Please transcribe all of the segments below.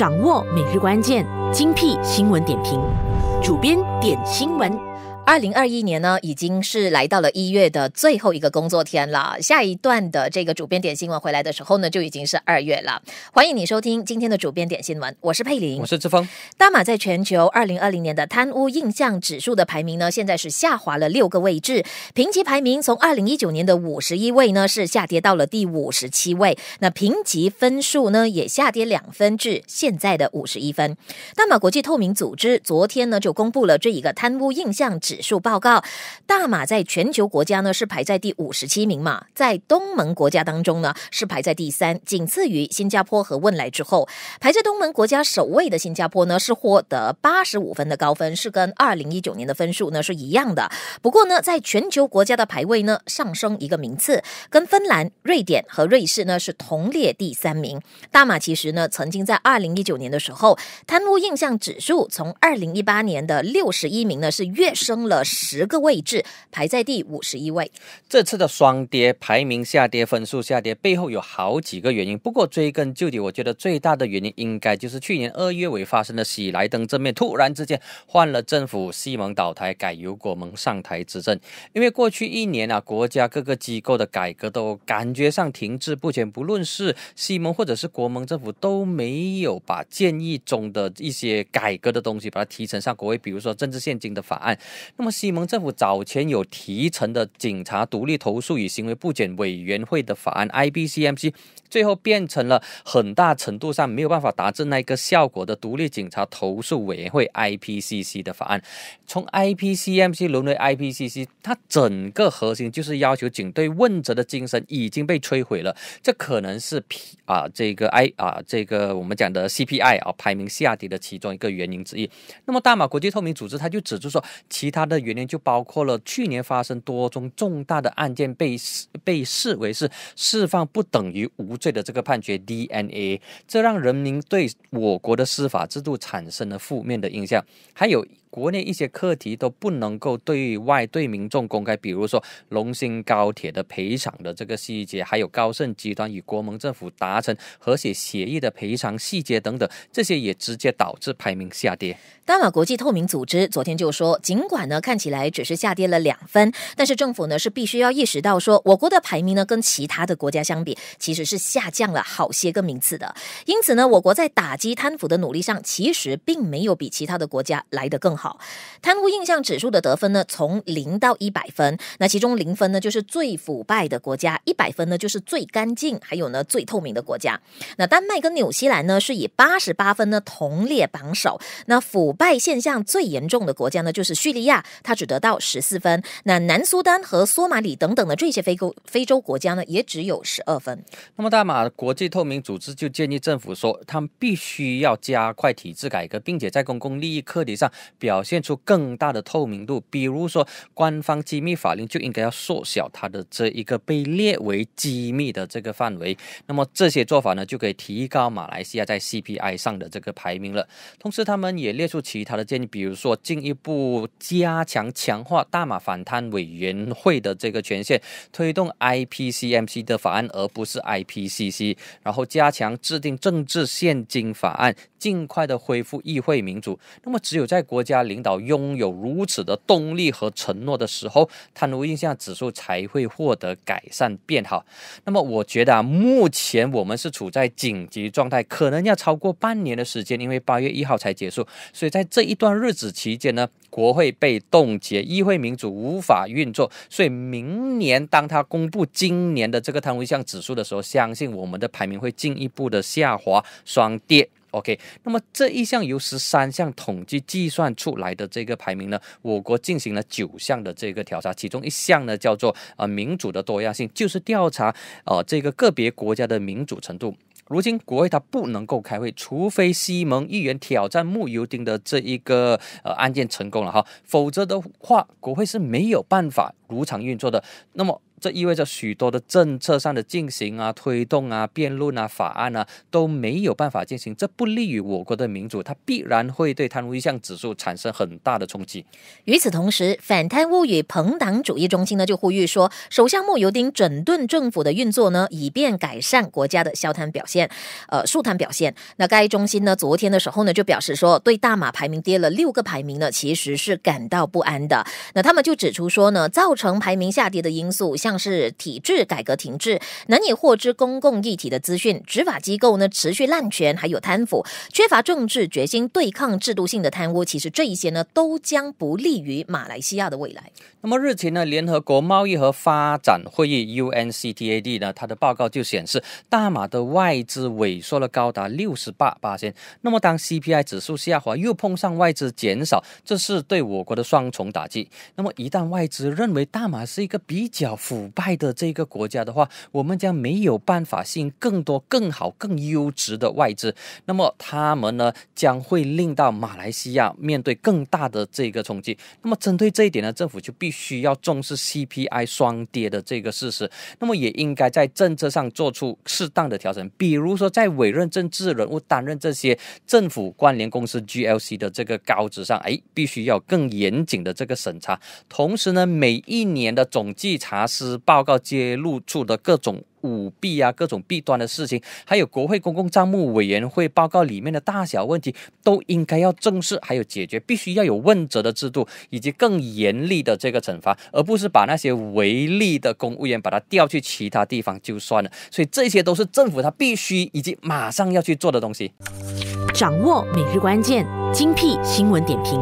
掌握每日关键精辟新闻点评，主编点新闻。二零二一年呢，已经是来到了一月的最后一个工作天了。下一段的这个主编点新闻回来的时候呢，就已经是二月了。欢迎你收听今天的主编点新闻，我是佩玲，我是志峰。大马在全球二零二零年的贪污印象指数的排名呢，现在是下滑了六个位置，评级排名从二零一九年的五十一位呢，是下跌到了第五十七位。那评级分数呢，也下跌两分至现在的五十一分。大马国际透明组织昨天呢，就公布了这一个贪污印象指数报告，大马在全球国家呢是排在第五十七名嘛，在东盟国家当中呢是排在第三，仅次于新加坡和汶莱之后，排在东盟国家首位的新加坡呢是获得八十五分的高分，是跟二零一九年的分数呢是一样的。不过呢，在全球国家的排位呢上升一个名次，跟芬兰、瑞典和瑞士呢是同列第三名。大马其实呢曾经在二零一九年的时候，贪污印象指数从二零一八年的六十一名呢是跃升。了十个位置，排在第五十一位。这次的双跌，排名下跌，分数下跌，背后有好几个原因。不过追根究底，我觉得最大的原因应该就是去年二月尾发生的喜来登政变，突然之间换了政府，西蒙倒台，改由国盟上台执政。因为过去一年啊，国家各个机构的改革都感觉上停滞不前，不论是西蒙或者是国盟政府都没有把建议中的一些改革的东西把它提成上国会，比如说政治现金的法案。那么，西蒙政府早前有提成的警察独立投诉与行为不检委员会的法案 （IBCMC） 最后变成了很大程度上没有办法达至那一个效果的独立警察投诉委员会 （IPCC） 的法案。从 i p c m c 沦为 IPCC，它整个核心就是要求警队问责的精神已经被摧毁了。这可能是 P 啊，这个 I 啊，这个我们讲的 CPI 啊，排名下跌的其中一个原因之一。那么，大马国际透明组织它就指出说，其他。它的原因就包括了去年发生多宗重大的案件被被视为是释放不等于无罪的这个判决 DNA，这让人民对我国的司法制度产生了负面的印象，还有。国内一些课题都不能够对外对民众公开，比如说龙兴高铁的赔偿的这个细节，还有高盛集团与国盟政府达成和解协议的赔偿细节等等，这些也直接导致排名下跌。丹马国际透明组织昨天就说，尽管呢看起来只是下跌了两分，但是政府呢是必须要意识到说，我国的排名呢跟其他的国家相比，其实是下降了好些个名次的。因此呢，我国在打击贪腐的努力上，其实并没有比其他的国家来得更。好，贪污印象指数的得分呢，从零到一百分。那其中零分呢，就是最腐败的国家；一百分呢，就是最干净，还有呢最透明的国家。那丹麦跟纽西兰呢，是以八十八分呢同列榜首。那腐败现象最严重的国家呢，就是叙利亚，它只得到十四分。那南苏丹和索马里等等的这些非洲非洲国家呢，也只有十二分。那么，大马国际透明组织就建议政府说，他们必须要加快体制改革，并且在公共利益课题上表。表现出更大的透明度，比如说官方机密法令就应该要缩小它的这一个被列为机密的这个范围。那么这些做法呢，就可以提高马来西亚在 CPI 上的这个排名了。同时，他们也列出其他的建议，比如说进一步加强强化大马反贪委员会的这个权限，推动 IPCMC 的法案而不是 IPCC，然后加强制定政治现金法案，尽快的恢复议会民主。那么只有在国家。领导拥有如此的动力和承诺的时候，贪污印象指数才会获得改善变好。那么，我觉得啊，目前我们是处在紧急状态，可能要超过半年的时间，因为八月一号才结束。所以在这一段日子期间呢，国会被冻结，议会民主无法运作。所以明年当他公布今年的这个贪污印象指数的时候，相信我们的排名会进一步的下滑双跌。OK，那么这一项由十三项统计计算出来的这个排名呢，我国进行了九项的这个调查，其中一项呢叫做呃民主的多样性，就是调查呃这个个别国家的民主程度。如今国会它不能够开会，除非西蒙议员挑战穆尤丁的这一个呃案件成功了哈，否则的话国会是没有办法如常运作的。那么。这意味着许多的政策上的进行啊、推动啊、辩论啊、法案啊都没有办法进行，这不利于我国的民主，它必然会对贪污一项指数产生很大的冲击。与此同时，反贪污与朋党主义中心呢就呼吁说，首相慕尤丁整顿政府的运作呢，以便改善国家的消贪表现，呃，肃贪表现。那该中心呢昨天的时候呢就表示说，对大马排名跌了六个排名呢，其实是感到不安的。那他们就指出说呢，造成排名下跌的因素像。像是体制改革停滞，难以获知公共议题的资讯，执法机构呢持续滥权，还有贪腐，缺乏政治决心对抗制度性的贪污，其实这一些呢都将不利于马来西亚的未来。那么日前呢，联合国贸易和发展会议 UNCTAD 呢，它的报告就显示，大马的外资萎缩了高达六十八八千。那么当 CPI 指数下滑，又碰上外资减少，这是对我国的双重打击。那么一旦外资认为大马是一个比较腐。腐败的这个国家的话，我们将没有办法吸引更多、更好、更优质的外资。那么他们呢，将会令到马来西亚面对更大的这个冲击。那么针对这一点呢，政府就必须要重视 CPI 双跌的这个事实。那么也应该在政策上做出适当的调整，比如说在委任政治人物担任这些政府关联公司 GLC 的这个高职上，哎，必须要更严谨的这个审查。同时呢，每一年的总计查实。报告揭露出的各种舞弊啊，各种弊端的事情，还有国会公共账目委员会报告里面的大小问题，都应该要重视，还有解决，必须要有问责的制度，以及更严厉的这个惩罚，而不是把那些违例的公务员把他调去其他地方就算了。所以这些都是政府他必须以及马上要去做的东西。掌握每日关键精辟新闻点评，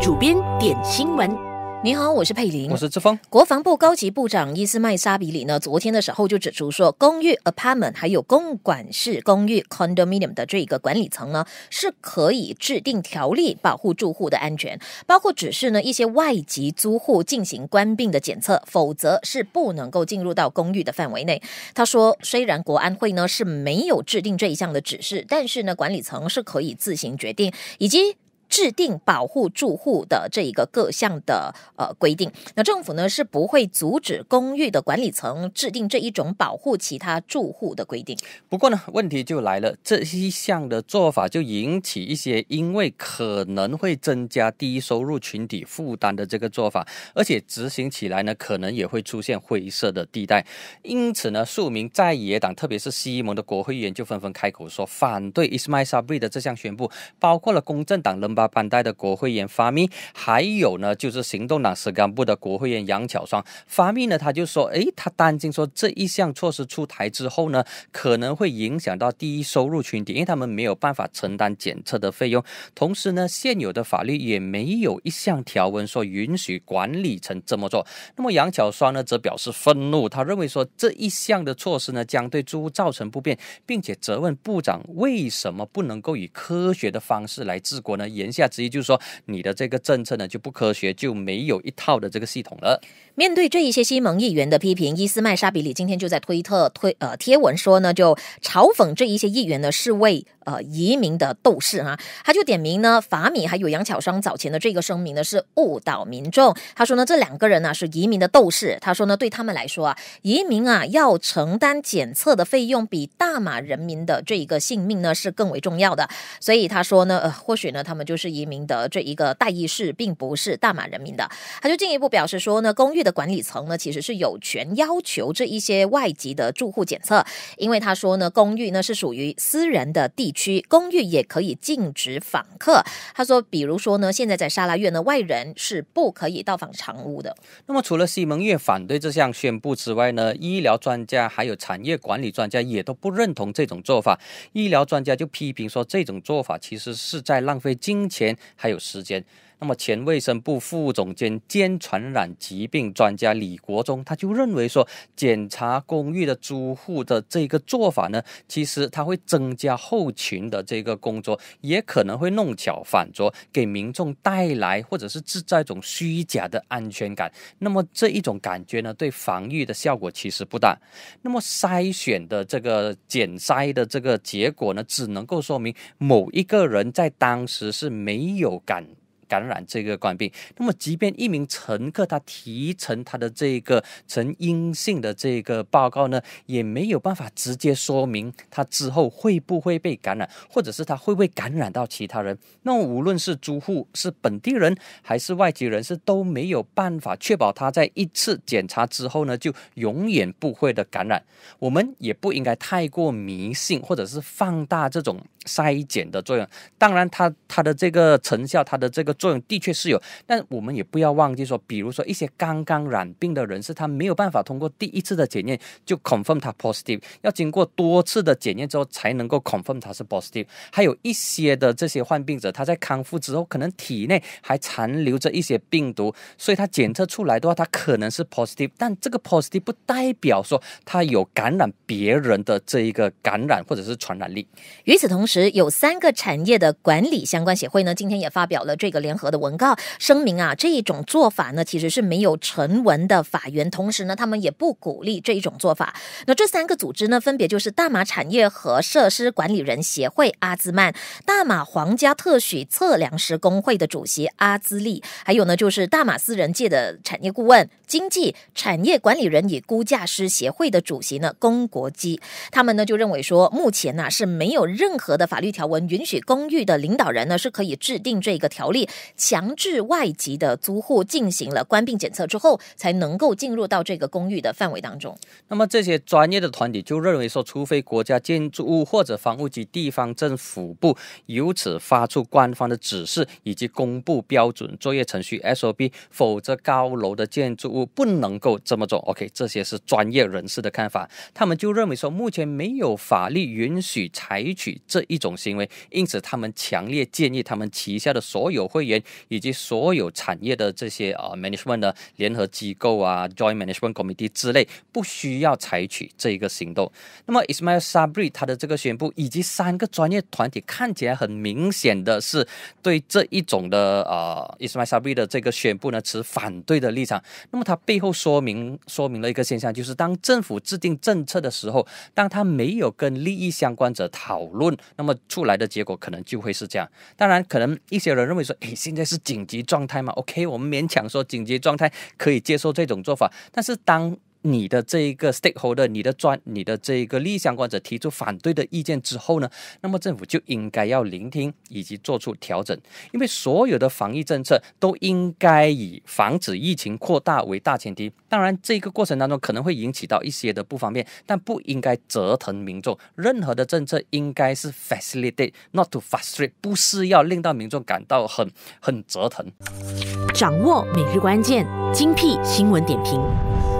主编点新闻。你好，我是佩林，我是志峰。国防部高级部长伊斯麦沙比里呢，昨天的时候就指出说，公寓 apartment，还有公管式公寓 condominium 的这一个管理层呢，是可以制定条例保护住户的安全，包括指示呢一些外籍租户进行关病的检测，否则是不能够进入到公寓的范围内。他说，虽然国安会呢是没有制定这一项的指示，但是呢，管理层是可以自行决定，以及。制定保护住户的这一个各项的呃规定，那政府呢是不会阻止公寓的管理层制定这一种保护其他住户的规定。不过呢，问题就来了，这一项的做法就引起一些因为可能会增加低收入群体负担的这个做法，而且执行起来呢，可能也会出现灰色的地带。因此呢，数名在野党，特别是西盟的国会议员就纷纷开口说反对 Ismail Sabri 的这项宣布，包括了公正党人。八班代的国会议员发密，还有呢，就是行动党史干部的国会议员杨巧双。发密呢，他就说，诶，他担心说这一项措施出台之后呢，可能会影响到低收入群体，因为他们没有办法承担检测的费用。同时呢，现有的法律也没有一项条文说允许管理层这么做。那么杨巧双呢，则表示愤怒，他认为说这一项的措施呢，将对猪造成不便，并且责问部长为什么不能够以科学的方式来治国呢？也言下之意就是说，你的这个政策呢就不科学，就没有一套的这个系统了。面对这一些西蒙议员的批评，伊斯麦沙比里今天就在推特推呃贴文说呢，就嘲讽这一些议员呢是为。呃，移民的斗士哈，他就点名呢，法米还有杨巧双早前的这个声明呢是误导民众。他说呢，这两个人呢是移民的斗士。他说呢，对他们来说啊，移民啊要承担检测的费用，比大马人民的这一个性命呢是更为重要的。所以他说呢，呃或许呢他们就是移民的这一个代议士，并不是大马人民的。他就进一步表示说呢，公寓的管理层呢其实是有权要求这一些外籍的住户检测，因为他说呢，公寓呢是属于私人的地。区公寓也可以禁止访客。他说，比如说呢，现在在沙拉院呢，外人是不可以到访长屋的。那么，除了西蒙越反对这项宣布之外呢，医疗专家还有产业管理专家也都不认同这种做法。医疗专家就批评说，这种做法其实是在浪费金钱还有时间。那么，前卫生部副总监兼传染疾病专家李国忠他就认为说，检查公寓的租户的这个做法呢，其实他会增加后勤的这个工作，也可能会弄巧反拙，给民众带来或者是制造一种虚假的安全感。那么这一种感觉呢，对防御的效果其实不大。那么筛选的这个检筛的这个结果呢，只能够说明某一个人在当时是没有感。感染这个冠病，那么即便一名乘客他提成他的这个呈阴性的这个报告呢，也没有办法直接说明他之后会不会被感染，或者是他会不会感染到其他人。那无论是租户是本地人还是外籍人士，都没有办法确保他在一次检查之后呢就永远不会的感染。我们也不应该太过迷信或者是放大这种筛检的作用。当然，它它的这个成效，它的这个。作用的确是有，但我们也不要忘记说，比如说一些刚刚染病的人士，他没有办法通过第一次的检验就 confirm 他 positive，要经过多次的检验之后才能够 confirm 他是 positive。还有一些的这些患病者，他在康复之后，可能体内还残留着一些病毒，所以他检测出来的话，他可能是 positive，但这个 positive 不代表说他有感染别人的这一个感染或者是传染力。与此同时，有三个产业的管理相关协会呢，今天也发表了这个。联合的文告声明啊，这一种做法呢，其实是没有成文的法源。同时呢，他们也不鼓励这一种做法。那这三个组织呢，分别就是大马产业和设施管理人协会阿兹曼、大马皇家特许测量师工会的主席阿兹利，还有呢就是大马私人界的产业顾问、经济产业管理人与估价师协会的主席呢龚国基。他们呢就认为说，目前呢是没有任何的法律条文允许公寓的领导人呢是可以制定这个条例。强制外籍的租户进行了关闭检测之后，才能够进入到这个公寓的范围当中。那么这些专业的团体就认为说，除非国家建筑物或者房屋及地方政府部由此发出官方的指示以及公布标准作业程序 （SOP），否则高楼的建筑物不能够这么做。OK，这些是专业人士的看法，他们就认为说，目前没有法律允许采取这一种行为，因此他们强烈建议他们旗下的所有会。以及所有产业的这些啊，management 的联合机构啊，joint management committee 之类，不需要采取这一个行动。那么 i s m a i l Sabri 他的这个宣布，以及三个专业团体看起来很明显的是对这一种的啊 i s m a i l Sabri 的这个宣布呢持反对的立场。那么，他背后说明说明了一个现象，就是当政府制定政策的时候，当他没有跟利益相关者讨论，那么出来的结果可能就会是这样。当然，可能一些人认为说，诶，现在是紧急状态嘛？OK，我们勉强说紧急状态可以接受这种做法，但是当。你的这一个 stakeholder，你的专，你的这一个利益相关者提出反对的意见之后呢，那么政府就应该要聆听以及做出调整，因为所有的防疫政策都应该以防止疫情扩大为大前提。当然，这个过程当中可能会引起到一些的不方便，但不应该折腾民众。任何的政策应该是 facilitate，not to frustrate，不是要令到民众感到很很折腾。掌握每日关键，精辟新闻点评，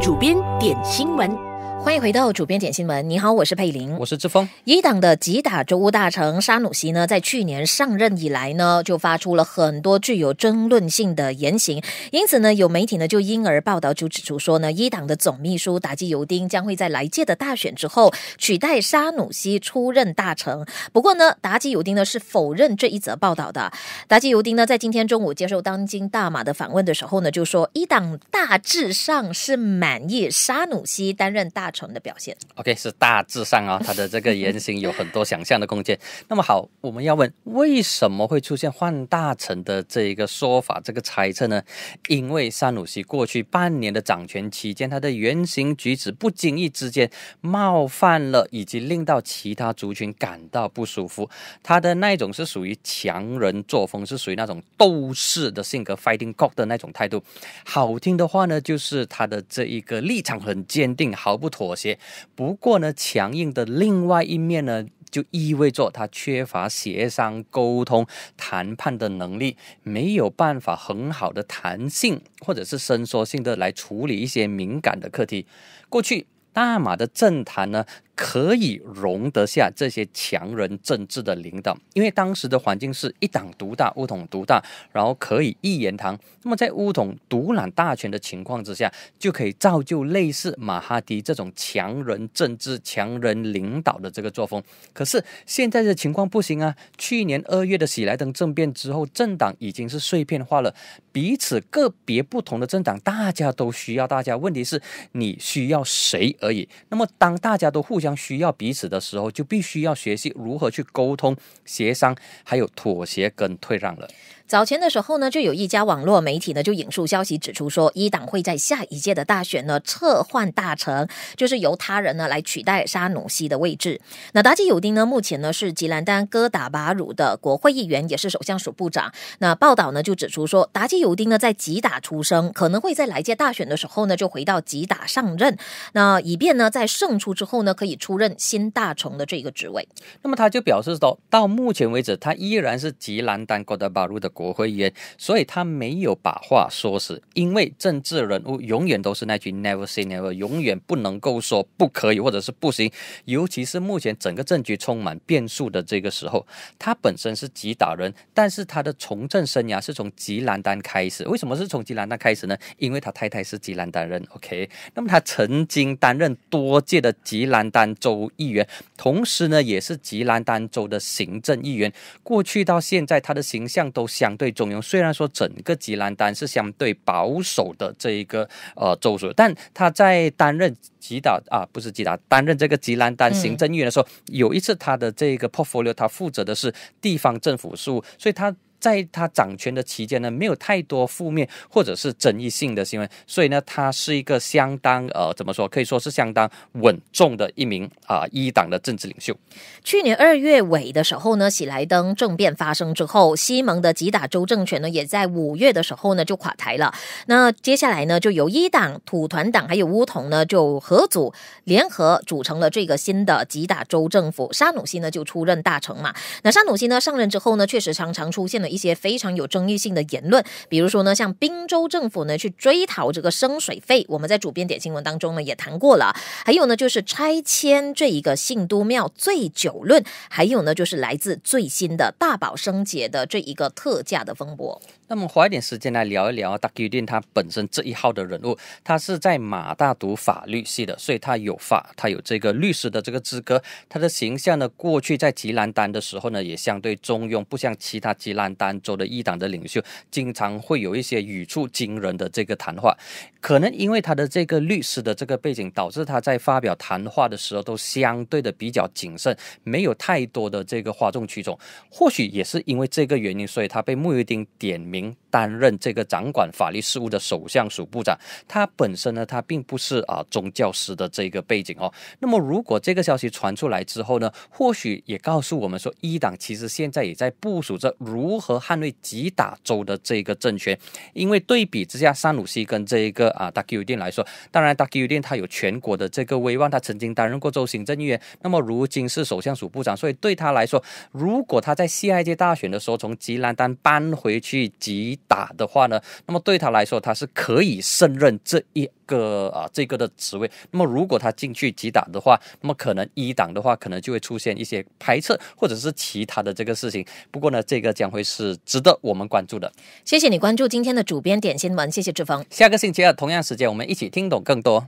主编。点新闻。欢迎回到主编点新闻。你好，我是佩玲，我是志峰。一党的吉打州务大臣沙努西呢，在去年上任以来呢，就发出了很多具有争论性的言行，因此呢，有媒体呢就因而报道就指出说呢，一党的总秘书达基尤丁将会在来届的大选之后取代沙努西出任大臣。不过呢，达基尤丁呢是否认这一则报道的。达基尤丁呢，在今天中午接受《当今大马》的访问的时候呢，就说一党大致上是满意沙努西担任大。成的表现，OK 是大致上啊，他的这个言行有很多想象的空间。那么好，我们要问为什么会出现换大臣的这一个说法，这个猜测呢？因为萨努西过去半年的掌权期间，他的言行举止不经意之间冒犯了，以及令到其他族群感到不舒服。他的那一种是属于强人作风，是属于那种斗士的性格，fighting cock 的那种态度。好听的话呢，就是他的这一个立场很坚定，毫不妥。妥协。不过呢，强硬的另外一面呢，就意味着他缺乏协商、沟通、谈判的能力，没有办法很好的弹性或者是伸缩性的来处理一些敏感的课题。过去，大马的政坛呢。可以容得下这些强人政治的领导，因为当时的环境是一党独大，乌统独大，然后可以一言堂。那么在乌统独揽大权的情况之下，就可以造就类似马哈迪这种强人政治、强人领导的这个作风。可是现在的情况不行啊！去年二月的喜来登政变之后，政党已经是碎片化了，彼此个别不同的政党，大家都需要大家。问题是你需要谁而已。那么当大家都互相将需要彼此的时候，就必须要学习如何去沟通、协商，还有妥协跟退让了。早前的时候呢，就有一家网络媒体呢，就引述消息指出说，一党会在下一届的大选呢，撤换大臣，就是由他人呢来取代沙努西的位置。那达吉尤丁呢，目前呢是吉兰丹戈达巴鲁的国会议员，也是首相署部长。那报道呢就指出说，达吉尤丁呢在吉打出生，可能会在来届大选的时候呢，就回到吉打上任，那以便呢在胜出之后呢，可以出任新大臣的这个职位。那么他就表示说，到目前为止，他依然是吉兰丹戈达巴鲁的。国会议员，所以他没有把话说死，因为政治人物永远都是那句 never say never，永远不能够说不可以或者是不行。尤其是目前整个政局充满变数的这个时候，他本身是吉打人，但是他的从政生涯是从吉兰丹开始。为什么是从吉兰丹开始呢？因为他太太是吉兰丹人。OK，那么他曾经担任多届的吉兰丹州议员，同时呢也是吉兰丹州的行政议员。过去到现在，他的形象都相。相对中庸，虽然说整个吉兰丹是相对保守的这一个呃州属，但他在担任吉达啊，不是吉达担任这个吉兰丹行政议员的时候，有一次他的这个 portfolio 他负责的是地方政府事务，所以他。在他掌权的期间呢，没有太多负面或者是争议性的新闻，所以呢，他是一个相当呃怎么说，可以说是相当稳重的一名啊一党的政治领袖。去年二月尾的时候呢，喜莱登政变发生之后，西蒙的吉打州政权呢，也在五月的时候呢就垮台了。那接下来呢，就由一党土团党还有乌统呢就合组联合组成了这个新的吉打州政府，沙努西呢就出任大臣嘛。那沙努西呢上任之后呢，确实常常出现了一。一些非常有争议性的言论，比如说呢，像滨州政府呢去追讨这个生水费，我们在主编点新闻当中呢也谈过了。还有呢，就是拆迁这一个信都庙醉酒论，还有呢，就是来自最新的大宝生节的这一个特价的风波。那么花一点时间来聊一聊啊，大吉丁他本身这一号的人物，他是在马大读法律系的，所以他有法，他有这个律师的这个资格。他的形象呢，过去在吉兰丹的时候呢，也相对中庸，不像其他吉兰丹州的一党的领袖，经常会有一些语出惊人的这个谈话。可能因为他的这个律师的这个背景，导致他在发表谈话的时候都相对的比较谨慎，没有太多的这个哗众取宠。或许也是因为这个原因，所以他被穆尤丁点名。明担任这个掌管法律事务的首相署部长，他本身呢，他并不是啊宗教师的这个背景哦。那么，如果这个消息传出来之后呢，或许也告诉我们说，伊朗其实现在也在部署着如何捍卫吉打州的这个政权。因为对比之下，萨鲁西跟这一个啊达吉乌丁来说，当然达吉乌丁他有全国的这个威望，他曾经担任过州行政议员，那么如今是首相署部长，所以对他来说，如果他在下一届大选的时候从吉兰丹搬回去吉。打的话呢，那么对他来说，他是可以胜任这一个啊这个的职位。那么如果他进去击打的话，那么可能一档的话，可能就会出现一些排斥或者是其他的这个事情。不过呢，这个将会是值得我们关注的。谢谢你关注今天的主编点新闻，谢谢志峰。下个星期二同样时间，我们一起听懂更多，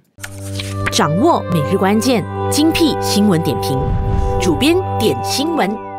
掌握每日关键精辟新闻点评，主编点新闻。